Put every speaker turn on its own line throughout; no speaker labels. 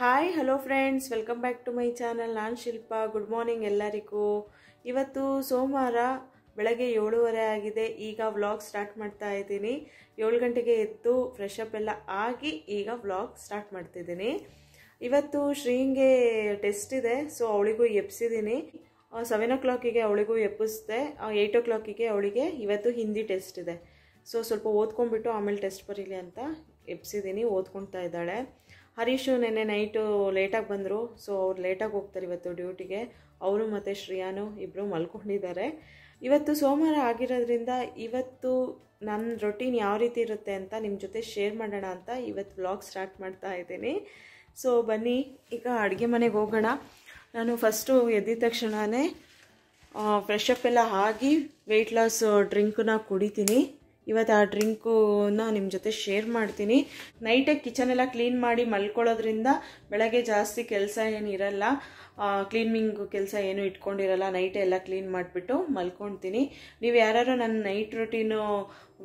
hi hello friends welcome back to my channel ನಾನು Shilpa good morning ಎಲ್ಲರಿಗೂ ಇವತ್ತು ಸೋಮವಾರ ಬೆಳಗ್ಗೆ ಏಳುವರೆ ಆಗಿದೆ ಈಗ ವ್ಲಾಗ್ ಸ್ಟಾರ್ಟ್ ಮಾಡ್ತಾ ಇದ್ದೀನಿ ಏಳು ಗಂಟೆಗೆ ಎದ್ದು ಫ್ರೆಶ್ ಅಪ್ ಎಲ್ಲ ಆಗಿ ಈಗ ವ್ಲಾಗ್ ಸ್ಟಾರ್ಟ್ ಮಾಡ್ತಿದ್ದೀನಿ ಇವತ್ತು ಶ್ರೀಂಗೆ ಟೆಸ್ಟ್ ಇದೆ ಸೊ ಅವಳಿಗೂ ಎಪ್ಸಿದ್ದೀನಿ ಸೆವೆನ್ ಓ ಕ್ಲಾಕಿಗೆ ಅವಳಿಗೂ ಎಪ್ಪಿಸ್ದೆ ಏಯ್ಟ್ ಓ ಕ್ಲಾಕಿಗೆ ಅವಳಿಗೆ ಇವತ್ತು ಹಿಂದಿ ಟೆಸ್ಟ್ ಇದೆ ಸೊ ಸ್ವಲ್ಪ ಓದ್ಕೊಂಡ್ಬಿಟ್ಟು ಆಮೇಲೆ ಟೆಸ್ಟ್ ಬರೀಲಿ ಅಂತ ಎಪ್ಸಿದ್ದೀನಿ ಓದ್ಕೊಳ್ತಾ ಇದ್ದಾಳೆ ಹರೀಶು ನೆನ್ನೆ ನೈಟು ಲೇಟಾಗಿ ಬಂದರು ಸೊ ಅವ್ರು ಲೇಟಾಗಿ ಹೋಗ್ತಾರೆ ಇವತ್ತು ಡ್ಯೂಟಿಗೆ ಅವರು ಮತ್ತು ಶ್ರೇಯಾನು ಇಬ್ಬರು ಮಲ್ಕೊಂಡಿದ್ದಾರೆ ಇವತ್ತು ಸೋಮವಾರ ಆಗಿರೋದ್ರಿಂದ ಇವತ್ತು ನನ್ನ ರೊಟೀನ್ ಯಾವ ರೀತಿ ಇರುತ್ತೆ ಅಂತ ನಿಮ್ಮ ಜೊತೆ ಶೇರ್ ಮಾಡೋಣ ಅಂತ ಇವತ್ತು ವ್ಲಾಗ್ ಸ್ಟಾರ್ಟ್ ಮಾಡ್ತಾ ಇದ್ದೀನಿ ಸೊ ಬನ್ನಿ ಈಗ ಅಡುಗೆ ಮನೆಗೆ ಹೋಗೋಣ ನಾನು ಫಸ್ಟು ಎದ್ದಿದ ತಕ್ಷಣವೇ ಫ್ರೆಶಪ್ ಎಲ್ಲ ಆಗಿ ವೆಯ್ಟ್ ಲಾಸ್ ಡ್ರಿಂಕನ್ನ ಕುಡಿತೀನಿ ಇವತ್ತು ಆ ಡ್ರಿಂಕನ್ನ ನಿಮ್ಮ ಜೊತೆ ಶೇರ್ ಮಾಡ್ತೀನಿ ನೈಟೇ ಕಿಚನೆಲ್ಲ ಕ್ಲೀನ್ ಮಾಡಿ ಮಲ್ಕೊಳ್ಳೋದ್ರಿಂದ ಬೆಳಗ್ಗೆ ಜಾಸ್ತಿ ಕೆಲಸ ಏನಿರಲ್ಲ ಕ್ಲೀನಿಂಗ್ ಕೆಲಸ ಏನೂ ಇಟ್ಕೊಂಡಿರಲ್ಲ ನೈಟೇ ಎಲ್ಲ ಕ್ಲೀನ್ ಮಾಡಿಬಿಟ್ಟು ಮಲ್ಕೊತೀನಿ ನೀವು ಯಾರು ನನ್ನ ನೈಟ್ ರೊಟೀನು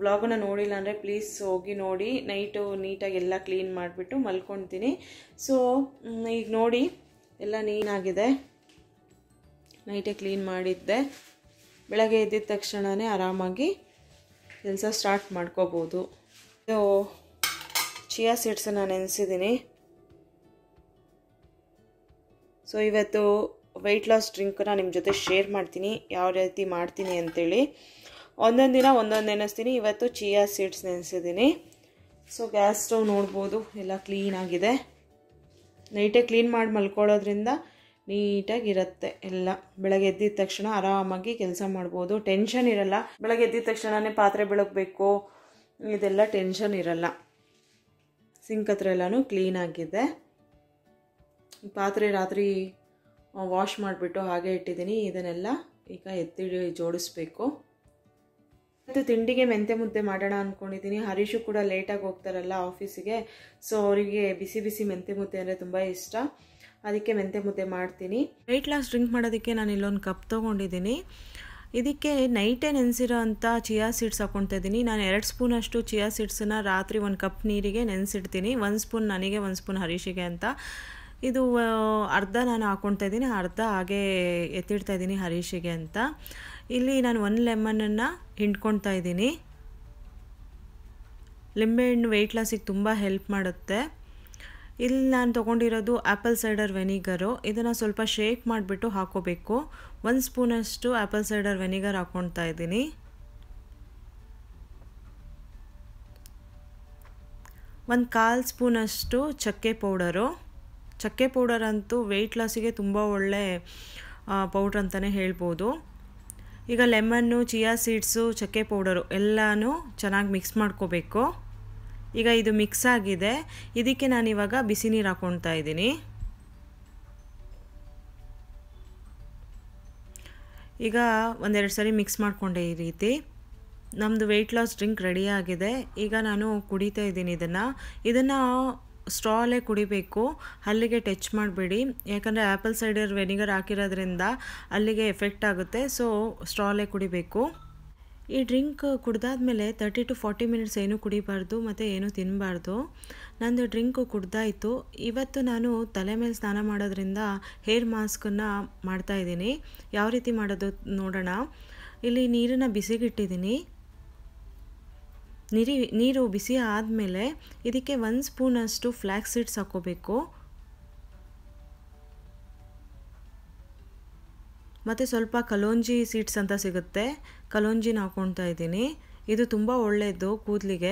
ವ್ಲಾಗನ್ನ ನೋಡಿಲ್ಲ ಅಂದರೆ ಪ್ಲೀಸ್ ಹೋಗಿ ನೋಡಿ ನೈಟು ನೀಟಾಗಿ ಎಲ್ಲ ಕ್ಲೀನ್ ಮಾಡಿಬಿಟ್ಟು ಮಲ್ಕೊತೀನಿ ಸೊ ಈಗ ನೋಡಿ ಎಲ್ಲ ನೀನಾಗಿದೆ ನೈಟೇ ಕ್ಲೀನ್ ಮಾಡಿದ್ದೆ ಬೆಳಗ್ಗೆ ಎದ್ದಿದ ತಕ್ಷಣವೇ ಆರಾಮಾಗಿ ಕೆಲಸ ಸ್ಟಾರ್ಟ್ ಮಾಡ್ಕೋಬೋದು ಇದು ಚಿಯಾ ನಾನು ನೆನೆಸಿದ್ದೀನಿ ಸೊ ಇವತ್ತು ವೆಯ್ಟ್ ಲಾಸ್ ಡ್ರಿಂಕನ್ನು ನಿಮ್ಮ ಜೊತೆ ಶೇರ್ ಮಾಡ್ತೀನಿ ಯಾವ ರೀತಿ ಮಾಡ್ತೀನಿ ಅಂತೇಳಿ ಒಂದೊಂದು ದಿನ ಒಂದೊಂದು ನೆನೆಸ್ತೀನಿ ಇವತ್ತು ಚಿಯಾ ಸೀಡ್ಸ್ ನೆನೆಸಿದ್ದೀನಿ ಸೊ ಗ್ಯಾಸ್ ಸ್ಟವ್ ನೋಡ್ಬೋದು ಎಲ್ಲ ಕ್ಲೀನಾಗಿದೆ ನೈಟೇ ಕ್ಲೀನ್ ಮಾಡಿ ಮಲ್ಕೊಳ್ಳೋದ್ರಿಂದ ನೀಟಾಗಿರುತ್ತೆ ಎಲ್ಲ ಬೆಳಗ್ಗೆ ಎದ್ದಿದ ತಕ್ಷಣ ಆರಾಮಾಗಿ ಕೆಲಸ ಮಾಡ್ಬೋದು ಟೆನ್ಷನ್ ಇರಲ್ಲ ಬೆಳಗ್ಗೆ ಎದ್ದಿದ ತಕ್ಷಣನೇ ಪಾತ್ರೆ ಬೆಳಗ್ಬೇಕು ಇದೆಲ್ಲ ಟೆನ್ಷನ್ ಇರಲ್ಲ ಸಿಂಕ್ ಹತ್ರ ಎಲ್ಲನೂ ಕ್ಲೀನಾಗಿದೆ ಪಾತ್ರೆ ರಾತ್ರಿ ವಾಶ್ ಮಾಡಿಬಿಟ್ಟು ಹಾಗೆ ಇಟ್ಟಿದ್ದೀನಿ ಇದನ್ನೆಲ್ಲ ಈಗ ಎತ್ತಿ ಜೋಡಿಸ್ಬೇಕು ಮತ್ತು ತಿಂಡಿಗೆ ಮೆಂತೆ ಮುದ್ದೆ ಮಾಡೋಣ ಅಂದ್ಕೊಂಡಿದ್ದೀನಿ ಹರೀಶು ಕೂಡ ಲೇಟಾಗಿ ಹೋಗ್ತಾರಲ್ಲ ಆಫೀಸಿಗೆ ಸೊ ಅವರಿಗೆ ಬಿಸಿ ಬಿಸಿ ಮೆಂತೆ ಮುದ್ದೆ ಅಂದರೆ ತುಂಬ ಇಷ್ಟ ಅದಕ್ಕೆ ಮೆಂತೆ ಮುದ್ದೆ ಮಾಡ್ತೀನಿ ವೆಯ್ಟ್ ಲಾಸ್ ಡ್ರಿಂಕ್ ಮಾಡೋದಕ್ಕೆ ನಾನು ಇಲ್ಲೊಂದು ಕಪ್ ತೊಗೊಂಡಿದ್ದೀನಿ ಇದಕ್ಕೆ ನೈಟೇ ನೆನೆಸಿರೋ ಅಂಥ ಚಿಯಾ ಸೀಡ್ಸ್ ಹಾಕ್ಕೊಳ್ತಾ ಇದ್ದೀನಿ ನಾನು ಎರಡು ಸ್ಪೂನಷ್ಟು ಚಿಯಾ ಸೀಡ್ಸನ್ನ ರಾತ್ರಿ ಒಂದು ಕಪ್ ನೀರಿಗೆ ನೆನೆಸಿಡ್ತೀನಿ ಒಂದು ಸ್ಪೂನ್ ನನಗೆ ಒಂದು ಸ್ಪೂನ್ ಹರೀಶಿಗೆ ಅಂತ ಇದು ಅರ್ಧ ನಾನು ಹಾಕ್ಕೊಳ್ತಾ ಇದ್ದೀನಿ ಅರ್ಧ ಹಾಗೆ ಎತ್ತಿಡ್ತಾ ಇದ್ದೀನಿ ಹರೀಶಿಗೆ ಅಂತ ಇಲ್ಲಿ ನಾನು ಒಂದು ಲೆಮನನ್ನು ಹಿಂಡ್ಕೊಳ್ತಾ ಇದ್ದೀನಿ ಲಿಂಬೆಹಣ್ಣು ವೆಯ್ಟ್ ಲಾಸಿಗೆ ತುಂಬ ಹೆಲ್ಪ್ ಮಾಡುತ್ತೆ ಇಲ್ಲಿ ನಾನು ತೊಗೊಂಡಿರೋದು ಆ್ಯಪಲ್ ಸೈಡರ್ ವೆನಿಗರು ಇದನ್ನು ಸ್ವಲ್ಪ ಶೇಕ್ ಮಾಡಿಬಿಟ್ಟು ಹಾಕೋಬೇಕು ಒಂದು ಸ್ಪೂನಷ್ಟು ಆ್ಯಪಲ್ ಸೈಡರ್ ವೆನಿಗರ್ ಹಾಕ್ಕೊಳ್ತಾ ಇದ್ದೀನಿ ಒಂದು ಕಾಲು ಸ್ಪೂನಷ್ಟು ಚಕ್ಕೆ ಪೌಡರು ಚಕ್ಕೆ ಪೌಡರ್ ಅಂತೂ ವೆಯ್ಟ್ ಲಾಸಿಗೆ ತುಂಬ ಒಳ್ಳೆ ಪೌಡ್ರ್ ಅಂತಲೇ ಹೇಳ್ಬೋದು ಈಗ ಲೆಮನ್ನು ಚಿಯಾ ಸೀಡ್ಸು ಚಕ್ಕೆ ಪೌಡರು ಎಲ್ಲನೂ ಚೆನ್ನಾಗಿ ಮಿಕ್ಸ್ ಮಾಡ್ಕೋಬೇಕು ಈಗ ಇದು ಮಿಕ್ಸ್ ಆಗಿದೆ ಇದಕ್ಕೆ ನಾನು ಇವಾಗ ಬಿಸಿ ನೀರು ಹಾಕೊಳ್ತಾ ಇದ್ದೀನಿ ಈಗ ಒಂದೆರಡು ಸರಿ ಮಿಕ್ಸ್ ಮಾಡಿಕೊಂಡೆ ಈ ರೀತಿ ನಮ್ಮದು ವೆಯ್ಟ್ ಲಾಸ್ ಡ್ರಿಂಕ್ ರೆಡಿ ಆಗಿದೆ ಈಗ ನಾನು ಕುಡಿತಾ ಇದ್ದೀನಿ ಇದನ್ನು ಇದನ್ನು ಸ್ಟ್ರಾಲೇ ಕುಡಿಬೇಕು ಅಲ್ಲಿಗೆ ಟಚ್ ಮಾಡಬೇಡಿ ಯಾಕಂದರೆ ಆ್ಯಪಲ್ ಸೈಡರ್ ವೆನಿಗರ್ ಹಾಕಿರೋದ್ರಿಂದ ಅಲ್ಲಿಗೆ ಎಫೆಕ್ಟ್ ಆಗುತ್ತೆ ಸೊ ಸ್ಟ್ರಾಲೇ ಕುಡಿಬೇಕು ಈ ಡ್ರಿಂಕ್ ಮೇಲೆ ತರ್ಟಿ ಟು ಫಾರ್ಟಿ ಮಿನಿಟ್ಸ್ ಏನೂ ಕುಡಿಬಾರ್ದು ಮತ್ತು ಏನೂ ತಿನ್ನಬಾರ್ದು ನಂದು ಡ್ರಿಂಕು ಕುಡ್ದಾಯಿತು ಇವತ್ತು ನಾನು ತಲೆ ಮೇಲೆ ಸ್ನಾನ ಮಾಡೋದ್ರಿಂದ ಹೇರ್ ಮಾಸ್ಕನ್ನು ಮಾಡ್ತಾಯಿದ್ದೀನಿ ಯಾವ ರೀತಿ ಮಾಡೋದು ನೋಡೋಣ ಇಲ್ಲಿ ನೀರನ್ನು ಬಿಸಿಗಿಟ್ಟಿದ್ದೀನಿ ನೀರಿ ನೀರು ಬಿಸಿ ಆದಮೇಲೆ ಇದಕ್ಕೆ ಒಂದು ಸ್ಪೂನಷ್ಟು ಫ್ಲ್ಯಾಕ್ಸ್ ಸೀಡ್ಸ್ ಹಾಕ್ಕೋಬೇಕು ಮತ್ತು ಸ್ವಲ್ಪ ಕಲೋಂಜಿ ಸೀಡ್ಸ್ ಅಂತ ಸಿಗುತ್ತೆ ಕಲೋಂಜಿನ ಹಾಕ್ಕೊಳ್ತಾ ಇದ್ದೀನಿ ಇದು ತುಂಬ ಒಳ್ಳೆಯದು ಕೂದಲಿಗೆ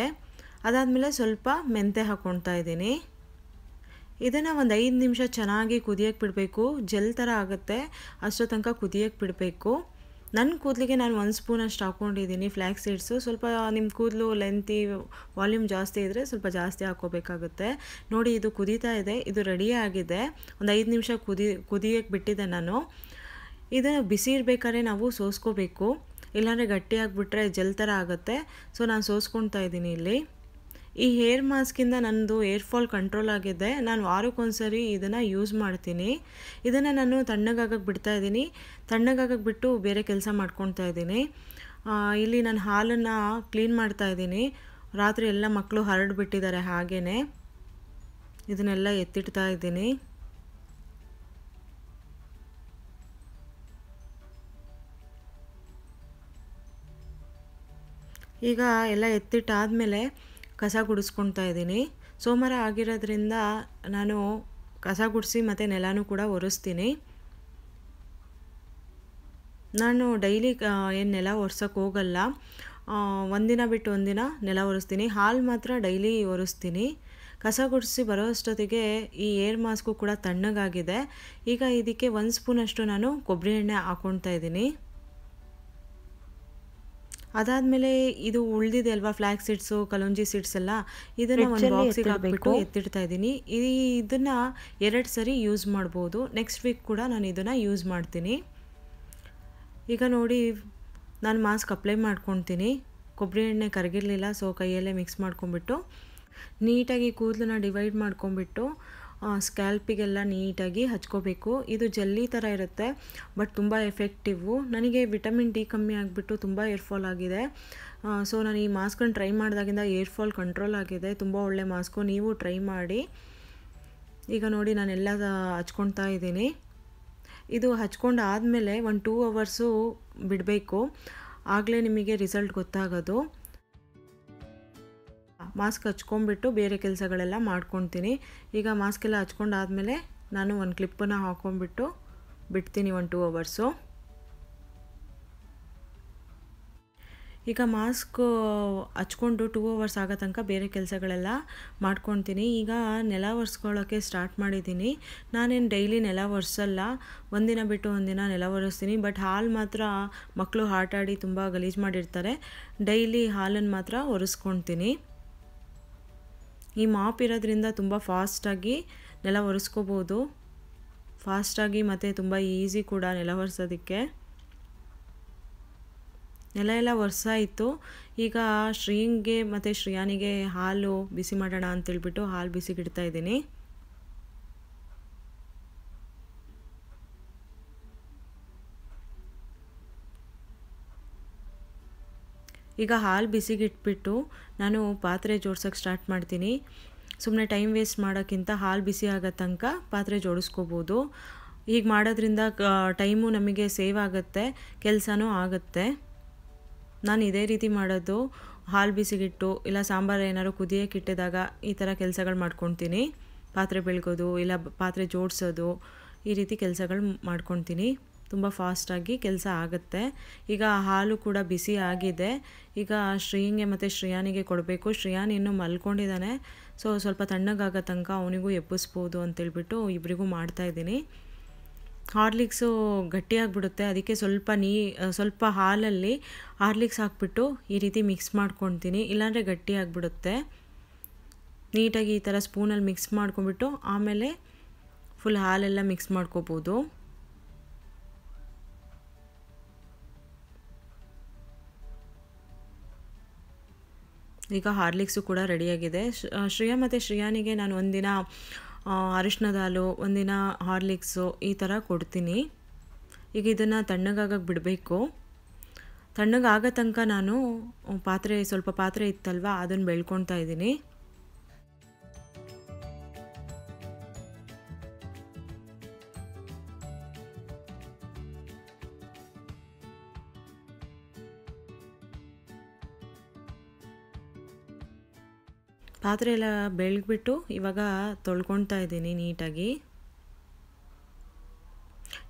ಅದಾದಮೇಲೆ ಸ್ವಲ್ಪ ಮೆಂತೆ ಹಾಕ್ಕೊಳ್ತಾ ಇದ್ದೀನಿ ಇದನ್ನು ಒಂದು ಐದು ನಿಮಿಷ ಚೆನ್ನಾಗಿ ಕುದಿಯೋಕ್ಕೆ ಬಿಡಬೇಕು ಜೆಲ್ ಥರ ಆಗುತ್ತೆ ಅಷ್ಟೊ ತನಕ ಕುದಿಯೋಕ್ಕೆ ಬಿಡಬೇಕು ನನ್ನ ಕೂದಲಿಗೆ ನಾನು ಒಂದು ಸ್ಪೂನ್ ಅಷ್ಟು ಹಾಕ್ಕೊಂಡಿದ್ದೀನಿ ಫ್ಲ್ಯಾಕ್ಸ್ ಸೀಡ್ಸು ಸ್ವಲ್ಪ ನಿಮ್ಮ ಕೂದಲು ಲೆಂತಿ ವಾಲ್ಯೂಮ್ ಜಾಸ್ತಿ ಇದ್ದರೆ ಸ್ವಲ್ಪ ಜಾಸ್ತಿ ಹಾಕೋಬೇಕಾಗುತ್ತೆ ನೋಡಿ ಇದು ಕುದೀತಾ ಇದೆ ಇದು ರೆಡಿಯಾಗಿದೆ ಒಂದು ಐದು ನಿಮಿಷ ಕುದಿ ಕುದಿಯೋಕ್ಕೆ ಬಿಟ್ಟಿದ್ದೆ ನಾನು ಇದು ಬಿಸಿ ಇರಬೇಕಾದ್ರೆ ನಾವು ಸೋಸ್ಕೋಬೇಕು ಇಲ್ಲಾಂದರೆ ಗಟ್ಟಿಯಾಗಿಬಿಟ್ರೆ ಜಲ್ ಥರ ಆಗುತ್ತೆ ಸೊ ನಾನು ಸೋಸ್ಕೊತಾ ಇದ್ದೀನಿ ಇಲ್ಲಿ ಈ ಹೇರ್ ಮಾಸ್ಕಿಂದ ನನ್ನದು ಏರ್ ಫಾಲ್ ಕಂಟ್ರೋಲ್ ಆಗಿದೆ ನಾನು ವಾರಕ್ಕೊಂದ್ಸರಿ ಇದನ್ನು ಯೂಸ್ ಮಾಡ್ತೀನಿ ಇದನ್ನು ನಾನು ತಣ್ಣಗಾಗಕ್ಕೆ ಬಿಡ್ತಾ ಇದ್ದೀನಿ ತಣ್ಣಗಾಗಕ್ಕೆ ಬಿಟ್ಟು ಬೇರೆ ಕೆಲಸ ಮಾಡ್ಕೊಳ್ತಾ ಇದ್ದೀನಿ ಇಲ್ಲಿ ನಾನು ಹಾಲನ್ನು ಕ್ಲೀನ್ ಮಾಡ್ತಾ ಇದ್ದೀನಿ ರಾತ್ರಿ ಎಲ್ಲ ಮಕ್ಕಳು ಹರಡಿಬಿಟ್ಟಿದ್ದಾರೆ ಹಾಗೇ ಇದನ್ನೆಲ್ಲ ಎತ್ತಿಡ್ತಾ ಇದ್ದೀನಿ ಈಗ ಎಲ್ಲ ಎತ್ತಿಟ್ಟಾದಮೇಲೆ ಕಸ ಗುಡಿಸ್ಕೊಳ್ತಾ ಇದ್ದೀನಿ ಸೋಮವಾರ ಆಗಿರೋದ್ರಿಂದ ನಾನು ಕಸ ಗುಡಿಸಿ ಮತ್ತು ನೆಲನೂ ಕೂಡ ಒರೆಸ್ತೀನಿ ನಾನು ಡೈಲಿ ಏನು ನೆಲ ಒರೆಸೋಕ್ಕೆ ಹೋಗಲ್ಲ ಒಂದಿನ ಬಿಟ್ಟು ಒಂದಿನ ನೆಲ ಒರೆಸ್ತೀನಿ ಹಾಲು ಮಾತ್ರ ಡೈಲಿ ಒರೆಸ್ತೀನಿ ಕಸ ಗುಡಿಸಿ ಬರೋ ಅಷ್ಟೊತ್ತಿಗೆ ಈ ಏರ್ ಮಾಸ್ಕು ಕೂಡ ತಣ್ಣಗಾಗಿದೆ ಈಗ ಇದಕ್ಕೆ ಒಂದು ಸ್ಪೂನಷ್ಟು ನಾನು ಕೊಬ್ಬರಿ ಎಣ್ಣೆ ಹಾಕ್ಕೊಳ್ತಾ ಇದ್ದೀನಿ ಅದಾದ್ಮೇಲೆ ಇದು ಉಳಿದಿದೆ ಅಲ್ವಾ ಫ್ಲ್ಯಾಗ್ ಸೀಡ್ಸು ಕಲೊಂಜಿ ಸೀಡ್ಸ್ ಎಲ್ಲ ಇದನ್ನ ಒಂದು ಬಾಕ್ಸಿಗೆ ಹಾಕ್ಬಿಟ್ಟು ಎತ್ತಿಡ್ತಾ ಇದ್ದೀನಿ ಇದನ್ನ ಎರಡು ಸರಿ ಯೂಸ್ ಮಾಡ್ಬೋದು ನೆಕ್ಸ್ಟ್ ವೀಕ್ ಕೂಡ ನಾನು ಇದನ್ನ ಯೂಸ್ ಮಾಡ್ತೀನಿ ಈಗ ನೋಡಿ ನಾನು ಮಾಸ್ಕ್ ಅಪ್ಲೈ ಮಾಡ್ಕೊತೀನಿ ಕೊಬ್ಬರಿ ಎಣ್ಣೆ ಕರಗಿರಲಿಲ್ಲ ಸೊ ಕೈಯಲ್ಲೇ ಮಿಕ್ಸ್ ಮಾಡ್ಕೊಂಬಿಟ್ಟು ನೀಟಾಗಿ ಕೂದಲನ್ನ ಡಿವೈಡ್ ಮಾಡ್ಕೊಂಬಿಟ್ಟು ಸ್ಕ್ಯಾಲ್ಪಿಗೆಲ್ಲ ನೀಟಾಗಿ ಹಚ್ಕೋಬೇಕು ಇದು ಜಲ್ಲಿ ಥರ ಇರುತ್ತೆ ಬಟ್ ತುಂಬ ಎಫೆಕ್ಟಿವು ನನಗೆ ವಿಟಮಿನ್ ಡಿ ಕಮ್ಮಿ ಆಗಿಬಿಟ್ಟು ತುಂಬ ಏರ್ಫಾಲ್ ಆಗಿದೆ ಸೊ ನಾನು ಈ ಮಾಸ್ಕನ್ನು ಟ್ರೈ ಮಾಡಿದಾಗಿಂದ ಏರ್ಫಾಲ್ ಕಂಟ್ರೋಲ್ ಆಗಿದೆ ತುಂಬ ಒಳ್ಳೆ ಮಾಸ್ಕು ನೀವು ಟ್ರೈ ಮಾಡಿ ಈಗ ನೋಡಿ ನಾನೆಲ್ಲ ಹಚ್ಕೊಳ್ತಾ ಇದ್ದೀನಿ ಇದು ಹಚ್ಕೊಂಡು ಆದಮೇಲೆ ಒಂದು ಟೂ ಅವರ್ಸು ಬಿಡಬೇಕು ಆಗಲೇ ನಿಮಗೆ ರಿಸಲ್ಟ್ ಗೊತ್ತಾಗೋದು ಮಾಸ್ಕ್ ಹಚ್ಕೊಂಬಿಟ್ಟು ಬೇರೆ ಕೆಲಸಗಳೆಲ್ಲ ಮಾಡ್ಕೊತೀನಿ ಈಗ ಮಾಸ್ಕ್ ಎಲ್ಲ ಹಚ್ಕೊಂಡಾದಮೇಲೆ ನಾನು ಒಂದು ಕ್ಲಿಪ್ಪನ್ನು ಹಾಕೊಂಡ್ಬಿಟ್ಟು ಬಿಡ್ತೀನಿ ಒಂದು ಟೂ ಅವರ್ಸು ಈಗ ಮಾಸ್ಕ್ ಹಚ್ಕೊಂಡು ಟೂ ಅವರ್ಸ್ ಆಗೋ ತನಕ ಬೇರೆ ಕೆಲಸಗಳೆಲ್ಲ ಮಾಡ್ಕೊತೀನಿ ಈಗ ನೆಲ ಒರೆಸ್ಕೊಳ್ಳೋಕ್ಕೆ ಸ್ಟಾರ್ಟ್ ಮಾಡಿದ್ದೀನಿ ನಾನೇನು ಡೈಲಿ ನೆಲ ಒರೆಸಲ್ಲ ಒಂದಿನ ಬಿಟ್ಟು ಒಂದಿನ ನೆಲ ಒರೆಸ್ತೀನಿ ಬಟ್ ಹಾಲು ಮಾತ್ರ ಮಕ್ಕಳು ಆಟಾಡಿ ತುಂಬ ಗಲೀಜು ಮಾಡಿರ್ತಾರೆ ಡೈಲಿ ಹಾಲನ್ನು ಮಾತ್ರ ಒರೆಸ್ಕೊತೀನಿ ಈ ಮಾಪ್ ಇರೋದ್ರಿಂದ ತುಂಬ ಫಾಸ್ಟಾಗಿ ನೆಲ ಒರೆಸ್ಕೋಬೋದು ಫಾಸ್ಟಾಗಿ ಮತ್ತು ತುಂಬ ಈಸಿ ಕೂಡ ನೆಲ ಒರೆಸೋದಕ್ಕೆ ನೆಲ ಎಲ್ಲ ಒರೆಸಾಯಿತು ಈಗ ಶ್ರೀಂಗೆ ಮತ್ತು ಶ್ರೇಯಾನಿಗೆ ಹಾಲು ಬಿಸಿ ಮಾಡೋಣ ಅಂತೇಳ್ಬಿಟ್ಟು ಹಾಲು ಬಿಸಿಗಿಡ್ತಾ ಇದ್ದೀನಿ ಈಗ ಹಾಲು ಬಿಸಿಗಿಟ್ಬಿಟ್ಟು ನಾನು ಪಾತ್ರೆ ಜೋಡ್ಸೋಕ್ಕೆ ಸ್ಟಾರ್ಟ್ ಮಾಡ್ತೀನಿ ಸುಮ್ಮನೆ ಟೈಮ್ ವೇಸ್ಟ್ ಮಾಡೋಕ್ಕಿಂತ ಹಾಲು ಬಿಸಿ ಆಗೋ ತನಕ ಪಾತ್ರೆ ಜೋಡಿಸ್ಕೋಬೋದು ಹೀಗೆ ಮಾಡೋದ್ರಿಂದ ಟೈಮು ನಮಗೆ ಸೇವ್ ಆಗುತ್ತೆ ಕೆಲಸನೂ ಆಗುತ್ತೆ ನಾನು ಇದೇ ರೀತಿ ಮಾಡೋದು ಹಾಲು ಬಿಸಿಗಿಟ್ಟು ಇಲ್ಲ ಸಾಂಬಾರು ಏನಾದ್ರು ಕುದಿಯೋಕೆ ಇಟ್ಟಿದಾಗ ಈ ಥರ ಕೆಲಸಗಳು ಮಾಡ್ಕೊತೀನಿ ಪಾತ್ರೆ ಬೆಳಗೋದು ಇಲ್ಲ ಪಾತ್ರೆ ಜೋಡಿಸೋದು ಈ ರೀತಿ ಕೆಲಸಗಳು ಮಾಡ್ಕೊತೀನಿ ತುಂಬ ಫಾಸ್ಟಾಗಿ ಕೆಲಸ ಆಗುತ್ತೆ ಈಗ ಹಾಲು ಕೂಡ ಬಿಸಿ ಆಗಿದೆ ಈಗ ಶ್ರೀಯಂಗೆ ಮತ್ತು ಶ್ರೇಯಾನಿಗೆ ಕೊಡಬೇಕು ಶ್ರೇಯಾನ್ ಇನ್ನೂ ಮಲ್ಕೊಂಡಿದ್ದಾನೆ ಸೊ ಸ್ವಲ್ಪ ತಣ್ಣಗಾಗ ತನಕ ಅವನಿಗೂ ಎಬ್ಬಿಸ್ಬೋದು ಅಂತೇಳ್ಬಿಟ್ಟು ಇಬ್ಬರಿಗೂ ಮಾಡ್ತಾಯಿದ್ದೀನಿ ಹಾರ್ಲಿಕ್ಸು ಗಟ್ಟಿಯಾಗಿಬಿಡುತ್ತೆ ಅದಕ್ಕೆ ಸ್ವಲ್ಪ ನೀ ಸ್ವಲ್ಪ ಹಾಲಲ್ಲಿ ಹಾರ್ಲಿಕ್ಸ್ ಹಾಕ್ಬಿಟ್ಟು ಈ ರೀತಿ ಮಿಕ್ಸ್ ಮಾಡ್ಕೊತೀನಿ ಇಲ್ಲಾಂದರೆ ಗಟ್ಟಿಯಾಗಿಬಿಡುತ್ತೆ ನೀಟಾಗಿ ಈ ಥರ ಸ್ಪೂನಲ್ಲಿ ಮಿಕ್ಸ್ ಮಾಡ್ಕೊಂಬಿಟ್ಟು ಆಮೇಲೆ ಫುಲ್ ಹಾಲೆಲ್ಲ ಮಿಕ್ಸ್ ಮಾಡ್ಕೋಬೋದು ಈಗ ಹಾರ್ಲಿಕ್ಸು ಕೂಡ ರೆಡಿಯಾಗಿದೆ ಶ್ರೇಯಾ ಮತ್ತು ಶ್ರೇಯಾನಿಗೆ ನಾನು ಒಂದಿನ ಅರಿಶಿಣದ ಹಾಲು ಒಂದಿನ ಹಾರ್ಲಿಕ್ಸು ಈ ಥರ ಕೊಡ್ತೀನಿ ಈಗ ಇದನ್ನು ತಣ್ಣಗಾಗಕ್ಕೆ ಬಿಡಬೇಕು ತಣ್ಣಗಾಗೋ ತನಕ ನಾನು ಪಾತ್ರೆ ಸ್ವಲ್ಪ ಪಾತ್ರೆ ಇತ್ತಲ್ವ ಅದನ್ನು ಬೆಳ್ಕೊಳ್ತಾ ಇದ್ದೀನಿ ಪಾತ್ರೆ ಎಲ್ಲ ಬೆಳಗ್ಬಿಟ್ಟು ಇವಾಗ ತೊಳ್ಕೊಳ್ತಾ ಇದ್ದೀನಿ ನೀಟಾಗಿ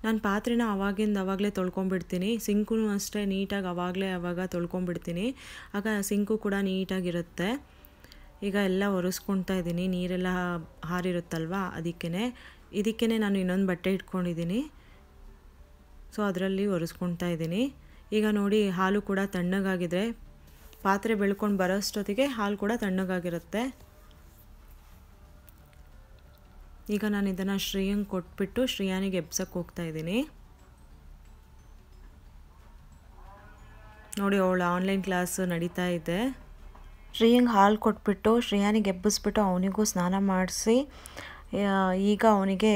ನಾನು ಪಾತ್ರೆನ ಅವಾಗಿಂದ ಅವಾಗಲೇ ತೊಳ್ಕೊಂಬಿಡ್ತೀನಿ ಸಿಂಕು ಅಷ್ಟೇ ನೀಟಾಗಿ ಅವಾಗಲೇ ಅವಾಗ ತೊಳ್ಕೊಂಬಿಡ್ತೀನಿ ಆಗ ಸಿಂಕು ಕೂಡ ನೀಟಾಗಿರುತ್ತೆ ಈಗ ಎಲ್ಲ ಒರೆಸ್ಕೊಳ್ತಾ ಇದ್ದೀನಿ ನೀರೆಲ್ಲ ಹಾರಿರುತ್ತಲ್ವ ಅದಕ್ಕೇ ಇದಕ್ಕೇ ನಾನು ಇನ್ನೊಂದು ಬಟ್ಟೆ ಇಟ್ಕೊಂಡಿದ್ದೀನಿ ಸೊ ಅದರಲ್ಲಿ ಒರೆಸ್ಕೊಳ್ತಾ ಇದ್ದೀನಿ ಈಗ ನೋಡಿ ಹಾಲು ಕೂಡ ತಣ್ಣಗಾಗಿದೆ ಪಾತ್ರೆ ಬೆಳ್ಕೊಂಡು ಬರೋ ಅಷ್ಟೊತ್ತಿಗೆ ಹಾಲು ಕೂಡ ತಣ್ಣಗಾಗಿರುತ್ತೆ ಈಗ ನಾನು ಇದನ್ನು ಶ್ರೀಯಂಗೆ ಕೊಟ್ಬಿಟ್ಟು ಶ್ರೀಯಾನಿಗೆ ಎಬ್ಸಕ್ಕೆ ಹೋಗ್ತಾ ಇದ್ದೀನಿ ನೋಡಿ ಅವಳು ಆನ್ಲೈನ್ ಕ್ಲಾಸ್ ನಡೀತಾ ಇದೆ ಶ್ರೀಯಂಗೆ ಹಾಲು ಕೊಟ್ಬಿಟ್ಟು ಶ್ರೀಯಾನಿಗೆ ಎಬ್ಬಿಸ್ಬಿಟ್ಟು ಅವನಿಗೂ ಸ್ನಾನ ಮಾಡಿಸಿ ಈಗ ಅವನಿಗೆ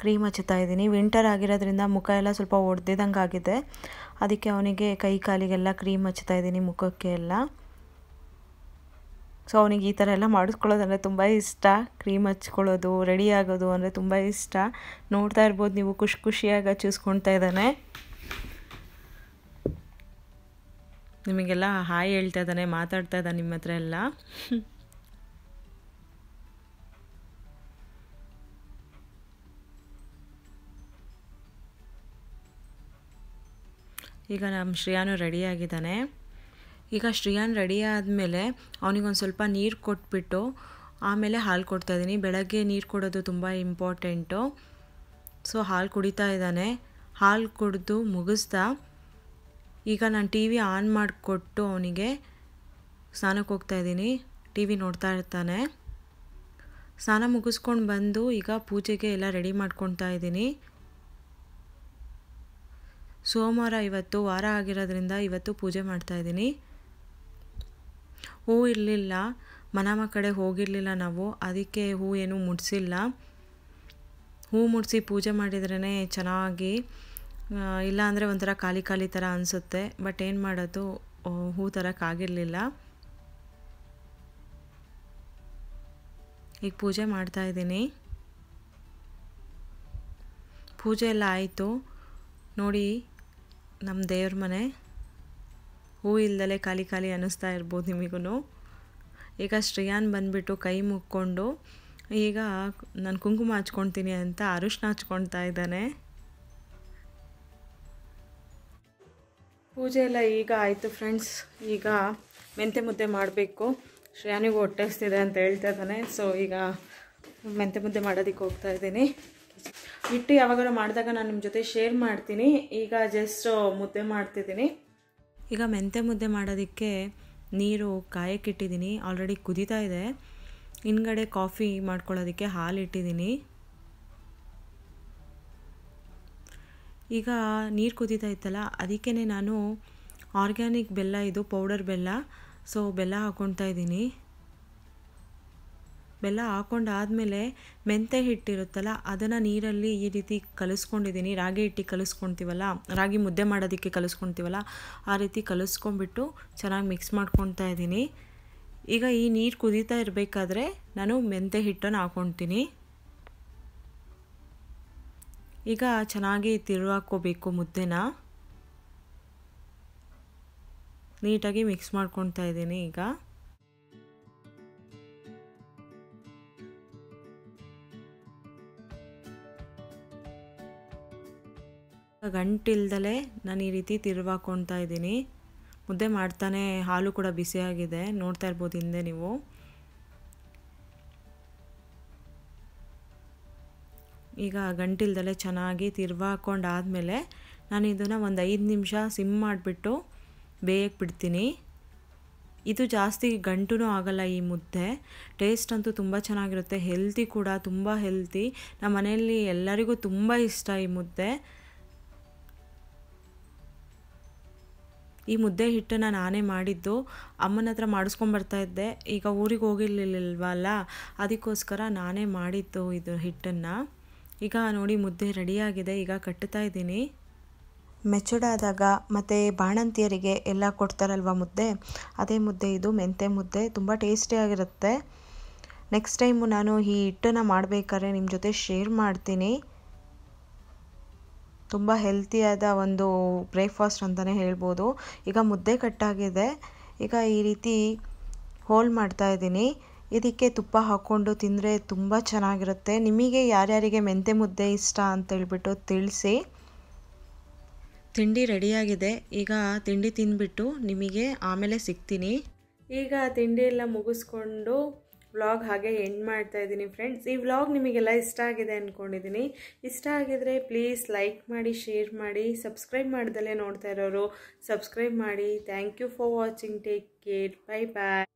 ಕ್ರೀಮ್ ಹಚ್ಚುತ್ತಾ ಇದ್ದೀನಿ ವಿಂಟರ್ ಆಗಿರೋದ್ರಿಂದ ಮುಖ ಎಲ್ಲ ಸ್ವಲ್ಪ ಒಡೆದಿದಂಗೆ ಆಗಿದೆ ಅದಕ್ಕೆ ಅವನಿಗೆ ಕೈ ಕಾಲಿಗೆಲ್ಲ ಕ್ರೀಮ್ ಹಚ್ಚುತ್ತಾ ಇದ್ದೀನಿ ಮುಖಕ್ಕೆ ಎಲ್ಲ ಸೊ ಅವನಿಗೆ ಈ ಥರ ಎಲ್ಲ ಮಾಡಿಸ್ಕೊಳ್ಳೋದಂದರೆ ತುಂಬ ಇಷ್ಟ ಕ್ರೀಮ್ ಹಚ್ಕೊಳ್ಳೋದು ರೆಡಿ ಆಗೋದು ಅಂದರೆ ತುಂಬ ಇಷ್ಟ ನೋಡ್ತಾ ಇರ್ಬೋದು ನೀವು ಖುಷಿ ಖುಷಿಯಾಗಿ ಚೂಸ್ಕೊಳ್ತಾ ಇದ್ದಾನೆ ನಿಮಗೆಲ್ಲ ಹಾಯ್ ಹೇಳ್ತಾ ಇದ್ದಾನೆ ಮಾತಾಡ್ತಾ ಇದ್ದಾನೆ ನಿಮ್ಮ ಹತ್ರ ಎಲ್ಲ ಈಗ ನಮ್ಮ ಶ್ರೇಯಾನು ರೆಡಿಯಾಗಿದ್ದಾನೆ ಈಗ ಶ್ರೇಯಾನ್ ರೆಡಿ ಆದಮೇಲೆ ಅವನಿಗೊಂದು ಸ್ವಲ್ಪ ನೀರು ಕೊಟ್ಬಿಟ್ಟು ಆಮೇಲೆ ಹಾಲು ಕೊಡ್ತಾಯಿದ್ದೀನಿ ಬೆಳಗ್ಗೆ ನೀರು ಕೊಡೋದು ತುಂಬ ಇಂಪಾರ್ಟೆಂಟು ಸೊ ಹಾಲು ಕುಡಿತಾ ಇದ್ದಾನೆ ಹಾಲು ಕುಡಿದು ಮುಗಿಸ್ತಾ ಈಗ ನಾನು ಟಿ ವಿ ಆನ್ ಮಾಡಿಕೊಟ್ಟು ಅವನಿಗೆ ಸ್ನಾನಕ್ಕೆ ಹೋಗ್ತಾಯಿದ್ದೀನಿ ಟಿ ವಿ ನೋಡ್ತಾ ಇರ್ತಾನೆ ಸ್ನಾನ ಮುಗಿಸ್ಕೊಂಡು ಬಂದು ಈಗ ಪೂಜೆಗೆ ಎಲ್ಲ ರೆಡಿ ಮಾಡ್ಕೊತಾ ಇದ್ದೀನಿ ಸೋಮವಾರ ಇವತ್ತು ವಾರ ಆಗಿರೋದ್ರಿಂದ ಇವತ್ತು ಪೂಜೆ ಮಾಡ್ತಾಯಿದ್ದೀನಿ ಹೂ ಇರಲಿಲ್ಲ ಮನಾಮ ಕಡೆ ಹೋಗಿರಲಿಲ್ಲ ನಾವು ಅದಕ್ಕೆ ಹೂ ಏನೂ ಮುಡಿಸಿಲ್ಲ ಹೂ ಮುಡಿಸಿ ಪೂಜೆ ಮಾಡಿದ್ರೇ ಚೆನ್ನಾಗಿ ಇಲ್ಲಾಂದರೆ ಒಂಥರ ಖಾಲಿ ಖಾಲಿ ಥರ ಅನಿಸುತ್ತೆ ಬಟ್ ಏನು ಮಾಡೋದು ಹೂ ತರೋಕ್ಕಾಗಿರಲಿಲ್ಲ ಈಗ ಪೂಜೆ ಮಾಡ್ತಾಯಿದ್ದೀನಿ ಪೂಜೆ ಎಲ್ಲ ಆಯಿತು ನೋಡಿ ನಮ್ಮ ದೇವ್ರ ಮನೆ ಹೂ ಇಲ್ದಲೇ ಖಾಲಿ ಖಾಲಿ ಅನ್ನಿಸ್ತಾ ಇರ್ಬೋದು ನಿಮಗೂ ಈಗ ಶ್ರೀಯಾನ್ ಬಂದುಬಿಟ್ಟು ಕೈ ಮುಕ್ಕೊಂಡು ಈಗ ನಾನು ಕುಂಕುಮ ಹಚ್ಕೊಳ್ತೀನಿ ಅಂತ ಅರಿಶಿನ ಹಚ್ಕೊಳ್ತಾ ಇದ್ದಾನೆ ಪೂಜೆ ಎಲ್ಲ ಈಗ ಆಯಿತು ಫ್ರೆಂಡ್ಸ್ ಈಗ ಮೆಂತೆ ಮುದ್ದೆ ಮಾಡಬೇಕು ಶ್ರೇಯಾನಿಗೂ ಹೊಟ್ಟೆಸ್ತಿದೆ ಅಂತ ಹೇಳ್ತಾ ಇದ್ದಾನೆ ಸೊ ಈಗ ಮೆಂತೆ ಮುದ್ದೆ ಮಾಡೋದಕ್ಕೆ ಹೋಗ್ತಾ ಇದ್ದೀನಿ ಇಟ್ಟು ಯಾವಾಗಲೂ ಮಾಡಿದಾಗ ನಾನು ನಿಮ್ಮ ಜೊತೆ ಶೇರ್ ಮಾಡ್ತೀನಿ ಈಗ ಜಸ್ಟ್ ಮುದ್ದೆ ಮಾಡ್ತಿದ್ದೀನಿ ಈಗ ಮೆಂತೆ ಮುದ್ದೆ ಮಾಡೋದಕ್ಕೆ ನೀರು ಕಾಯಕ್ಕಿಟ್ಟಿದ್ದೀನಿ ಆಲ್ರೆಡಿ ಕುದೀತಾ ಇದೆ ಹಿಂದ್ಗಡೆ ಕಾಫಿ ಮಾಡ್ಕೊಳ್ಳೋದಕ್ಕೆ ಹಾಲು ಇಟ್ಟಿದ್ದೀನಿ ಈಗ ನೀರು ಕುದೀತಾ ಇತ್ತಲ್ಲ ಅದಕ್ಕೇ ನಾನು ಆರ್ಗ್ಯಾನಿಕ್ ಬೆಲ್ಲ ಇದು ಪೌಡರ್ ಬೆಲ್ಲ ಸೊ ಬೆಲ್ಲ ಹಾಕ್ಕೊಳ್ತಾ ಇದ್ದೀನಿ ಬೆಲ್ಲ ಹಾಕೊಂಡಾದಮೇಲೆ ಮೆಂತೆ ಹಿಟ್ಟಿರುತ್ತಲ್ಲ ಅದನ್ನು ನೀರಲ್ಲಿ ಈ ರೀತಿ ಕಲಿಸ್ಕೊಂಡಿದ್ದೀನಿ ರಾಗಿ ಹಿಟ್ಟಿಗೆ ಕಲಿಸ್ಕೊಳ್ತೀವಲ್ಲ ರಾಗಿ ಮುದ್ದೆ ಮಾಡೋದಕ್ಕೆ ಕಲಿಸ್ಕೊಳ್ತೀವಲ್ಲ ಆ ರೀತಿ ಕಲಿಸ್ಕೊಂಡ್ಬಿಟ್ಟು ಚೆನ್ನಾಗಿ ಮಿಕ್ಸ್ ಮಾಡ್ಕೊತಾ ಇದ್ದೀನಿ ಈಗ ಈ ನೀರು ಕುದೀತಾ ಇರಬೇಕಾದ್ರೆ ನಾನು ಮೆಂತೆ ಹಿಟ್ಟನ್ನು ಹಾಕ್ಕೊತೀನಿ ಈಗ ಚೆನ್ನಾಗಿ ತಿರುವಾಕೋಬೇಕು ಮುದ್ದೆನ ನೀಟಾಗಿ ಮಿಕ್ಸ್ ಮಾಡ್ಕೊತಾ ಇದ್ದೀನಿ ಈಗ ಗಂಟಿಲ್ದಲೆ ನಾನು ಈ ರೀತಿ ತಿರುವಾಕೊಳ್ತಾ ಇದ್ದೀನಿ ಮುದ್ದೆ ಮಾಡ್ತಾನೆ ಹಾಲು ಕೂಡ ಬಿಸಿಯಾಗಿದೆ ನೋಡ್ತಾ ಇರ್ಬೋದು ಹಿಂದೆ ನೀವು ಈಗ ಗಂಟಿಲ್ದಲೇ ಚೆನ್ನಾಗಿ ತಿರ್ವಾಕೊಂಡಾದಮೇಲೆ ನಾನು ಇದನ್ನು ಒಂದು ಐದು ನಿಮಿಷ ಸಿಮ್ ಮಾಡಿಬಿಟ್ಟು ಬೇಯಕ್ಕೆ ಬಿಡ್ತೀನಿ ಇದು ಜಾಸ್ತಿ ಗಂಟುನೂ ಆಗಲ್ಲ ಈ ಮುದ್ದೆ ಟೇಸ್ಟ್ ಅಂತೂ ತುಂಬ ಚೆನ್ನಾಗಿರುತ್ತೆ ಹೆಲ್ತಿ ಕೂಡ ತುಂಬ ಹೆಲ್ತಿ ನಮ್ಮ ಮನೆಯಲ್ಲಿ ಎಲ್ಲರಿಗೂ ತುಂಬ ಇಷ್ಟ ಈ ಮುದ್ದೆ ಈ ಮುದ್ದೆ ಹಿಟ್ಟನ್ನು ನಾನೇ ಮಾಡಿದ್ದು ಅಮ್ಮನ ಹತ್ರ ಮಾಡಿಸ್ಕೊಂಬರ್ತಾ ಇದ್ದೆ ಈಗ ಊರಿಗೆ ಹೋಗಿರ್ಲಿಲ್ವಲ್ಲ ಅದಕ್ಕೋಸ್ಕರ ನಾನೇ ಮಾಡಿದ್ದು ಇದು ಹಿಟ್ಟನ್ನು ಈಗ ನೋಡಿ ಮುದ್ದೆ ರೆಡಿಯಾಗಿದೆ ಈಗ ಕಟ್ಟುತ್ತಾ ಇದ್ದೀನಿ ಮೆಚ್ಚುಡಾದಾಗ ಮತ್ತು ಬಾಣಂತಿಯರಿಗೆ ಎಲ್ಲ ಕೊಡ್ತಾರಲ್ವ ಮುದ್ದೆ ಅದೇ ಮುದ್ದೆ ಇದು ಮೆಂತೆ ಮುದ್ದೆ ತುಂಬ ಟೇಸ್ಟಿಯಾಗಿರುತ್ತೆ ನೆಕ್ಸ್ಟ್ ಟೈಮು ನಾನು ಈ ಹಿಟ್ಟನ್ನು ಮಾಡಬೇಕಾದ್ರೆ ನಿಮ್ಮ ಜೊತೆ ಶೇರ್ ಮಾಡ್ತೀನಿ ತುಂಬ ಹೆಲ್ತಿಯಾದ ಒಂದು ಬ್ರೇಕ್ಫಾಸ್ಟ್ ಅಂತಲೇ ಹೇಳ್ಬೋದು ಈಗ ಮುದ್ದೆ ಕಟ್ಟಾಗಿದೆ ಈಗ ಈ ರೀತಿ ಹೋಲ್ ಮಾಡ್ತಾ ಇದ್ದೀನಿ ಇದಕ್ಕೆ ತುಪ್ಪ ಹಾಕ್ಕೊಂಡು ತಿಂದರೆ ತುಂಬ ಚೆನ್ನಾಗಿರುತ್ತೆ ನಿಮಗೆ ಯಾರ್ಯಾರಿಗೆ ಮೆಂತೆ ಮುದ್ದೆ ಇಷ್ಟ ಅಂತೇಳ್ಬಿಟ್ಟು ತಿಳಿಸಿ ತಿಂಡಿ ರೆಡಿಯಾಗಿದೆ ಈಗ ತಿಂಡಿ ತಿಂದ್ಬಿಟ್ಟು ನಿಮಗೆ ಆಮೇಲೆ ಸಿಗ್ತೀನಿ ಈಗ ತಿಂಡಿ ಎಲ್ಲ ಮುಗಿಸ್ಕೊಂಡು ವ್ಲಾಗ್ ಹಾಗೆ ಎಂಡ್ ಮಾಡ್ತಾ ಇದ್ದೀನಿ ಫ್ರೆಂಡ್ಸ್ ಈ ವ್ಲಾಗ್ ನಿಮಗೆಲ್ಲ ಇಷ್ಟ ಆಗಿದೆ ಅಂದ್ಕೊಂಡಿದ್ದೀನಿ ಇಷ್ಟ ಆಗಿದ್ರೆ ಪ್ಲೀಸ್ ಲೈಕ್ ಮಾಡಿ ಶೇರ್ ಮಾಡಿ ಸಬ್ಸ್ಕ್ರೈಬ್ ಮಾಡ್ದಲ್ಲೇ ನೋಡ್ತಾ ಇರೋರು ಸಬ್ಸ್ಕ್ರೈಬ್ ಮಾಡಿ thank you for watching take care bye bye